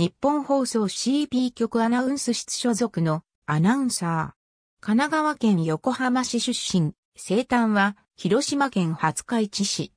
日本放送 CP 局アナウンス室所属のアナウンサー。神奈川県横浜市出身、生誕は広島県廿日市市。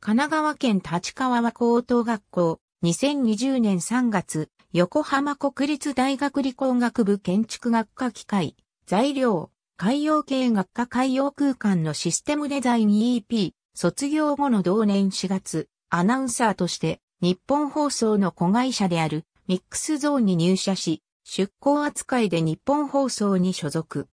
神奈川県立川和高等学校、2020年3月、横浜国立大学理工学部建築学科機械、材料、海洋系学科海洋空間のシステムデザイン EP、卒業後の同年4月、アナウンサーとして日本放送の子会社であるミックスゾーンに入社し、出向扱いで日本放送に所属。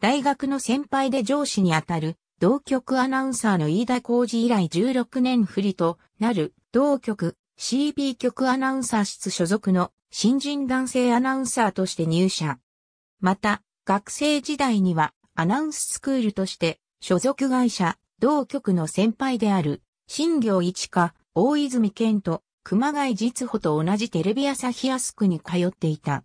大学の先輩で上司にあたる同局アナウンサーの飯田浩二以来16年不利となる同局 CB 局アナウンサー室所属の新人男性アナウンサーとして入社。また、学生時代にはアナウンススクールとして所属会社同局の先輩である新行一課大泉健と熊谷実穂と同じテレビ朝日安区に通っていた。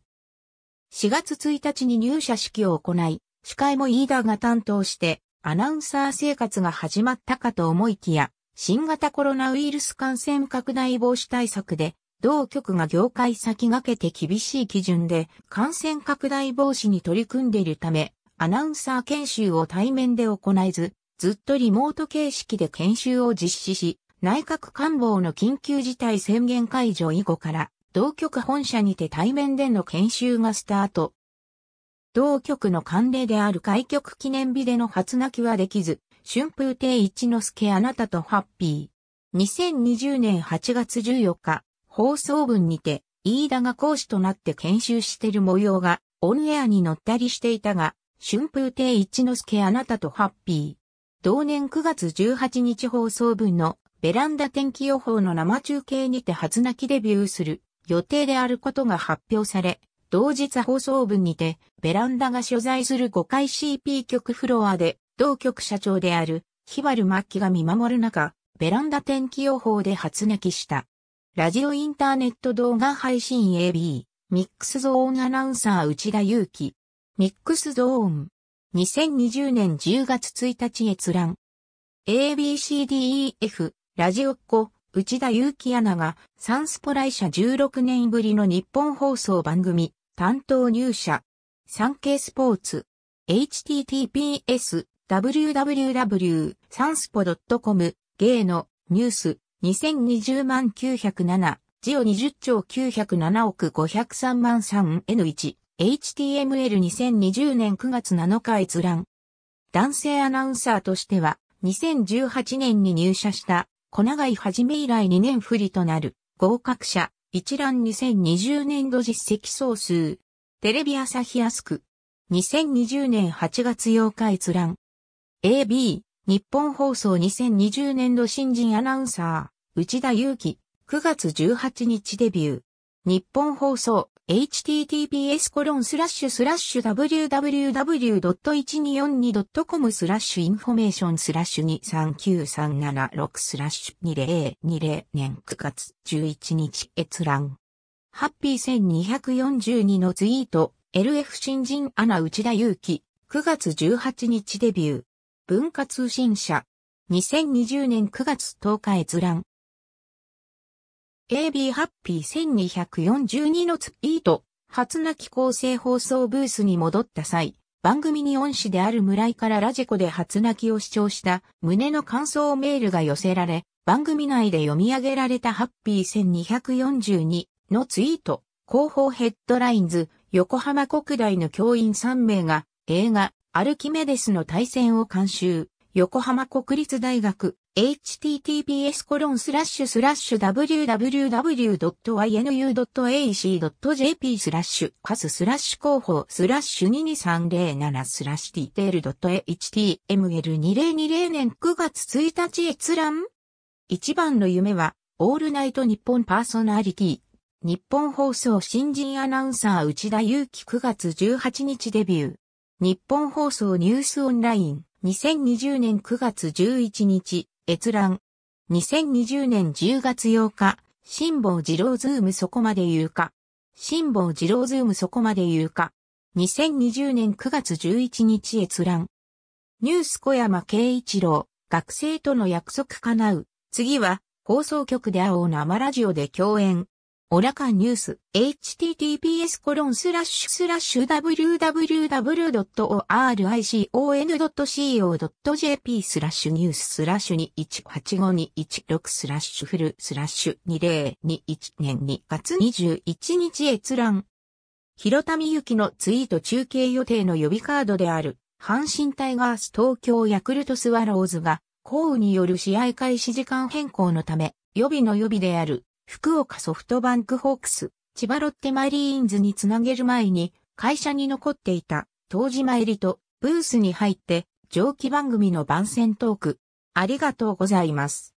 4月1日に入社式を行い、司会も飯田が担当して、アナウンサー生活が始まったかと思いきや、新型コロナウイルス感染拡大防止対策で、同局が業界先駆けて厳しい基準で感染拡大防止に取り組んでいるため、アナウンサー研修を対面で行えず、ずっとリモート形式で研修を実施し、内閣官房の緊急事態宣言解除以後から、同局本社にて対面での研修がスタート。同局の慣例である開局記念日での初泣きはできず、春風亭一之助あなたとハッピー。2020年8月14日、放送文にて、飯田が講師となって研修してる模様が、オンエアに乗ったりしていたが、春風亭一之助あなたとハッピー。同年9月18日放送分のベランダ天気予報の生中継にて初泣きデビューする予定であることが発表され、同日放送分にて、ベランダが所在する5階 CP 局フロアで、同局社長である、ヒバル末期が見守る中、ベランダ天気予報で初泣きした。ラジオインターネット動画配信 AB、ミックスゾーンアナウンサー内田祐樹。ミックスゾーン。2020年10月1日閲覧。ABCDEF ラジオっ子、内田祐希アナが、サンスポ来社16年ぶりの日本放送番組、担当入社、ケイスポーツ、https、w w w s a n s p o c o m 芸の、ニュース、2020万907、ジオ20兆907億503万 3N1、HTML2020 年9月7日閲覧。男性アナウンサーとしては、2018年に入社した小長井はじめ以来2年不利となる合格者一覧2020年度実績総数。テレビ朝日アスク2020年8月8日閲覧。AB、日本放送2020年度新人アナウンサー、内田祐樹、9月18日デビュー。日本放送、https コロンスラッシュスラッシュ www.1242.com スラッシュインフォメーションスラッシュ239376スラッシュ2020年9月11日閲覧。ハッピー1242のツイート、LF 新人アナ内田祐希、9月18日デビュー。文化通信社。2020年9月10日閲覧。AB ハッピー1242のツイート、初泣き構成放送ブースに戻った際、番組に恩師である村井からラジコで初泣きを主張した胸の感想メールが寄せられ、番組内で読み上げられたハッピー1242のツイート、広報ヘッドラインズ、横浜国大の教員3名が映画、アルキメデスの対戦を監修、横浜国立大学 https www.ynu.ac.jp スラッシュカススラッシュ広報スラッシュ22307スラッシュ detail.html2020 年9月1日閲覧一番の夢はオールナイト日本パーソナリティ日本放送新人アナウンサー内田祐樹9月18日デビュー日本放送ニュースオンライン2020年9月11日閲覧。2020年10月8日、辛抱二郎ズームそこまで言うか。辛抱二郎ズームそこまで言うか。2020年9月11日閲覧。ニュース小山慶一郎、学生との約束叶う。次は、放送局で会おう生ラジオで共演。オラカンニュース、https コロンスラッシュスラッシュ www.oricon.co.jp スラッシュニューススラッシュ218526スラッシュフルスラッシュ2021年2月21日閲覧。広田美幸のツイート中継予定の予備カードである、阪神タイガース東京ヤクルトスワローズが、降雨による試合開始時間変更のため、予備の予備である福岡ソフトバンクホークス、千葉ロッテマリーンズにつなげる前に、会社に残っていた、当時参りと、ブースに入って、上記番組の番宣トーク、ありがとうございます。